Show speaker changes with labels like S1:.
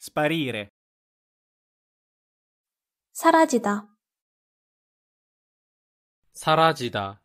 S1: sparire
S2: 사라지다
S1: 사라지다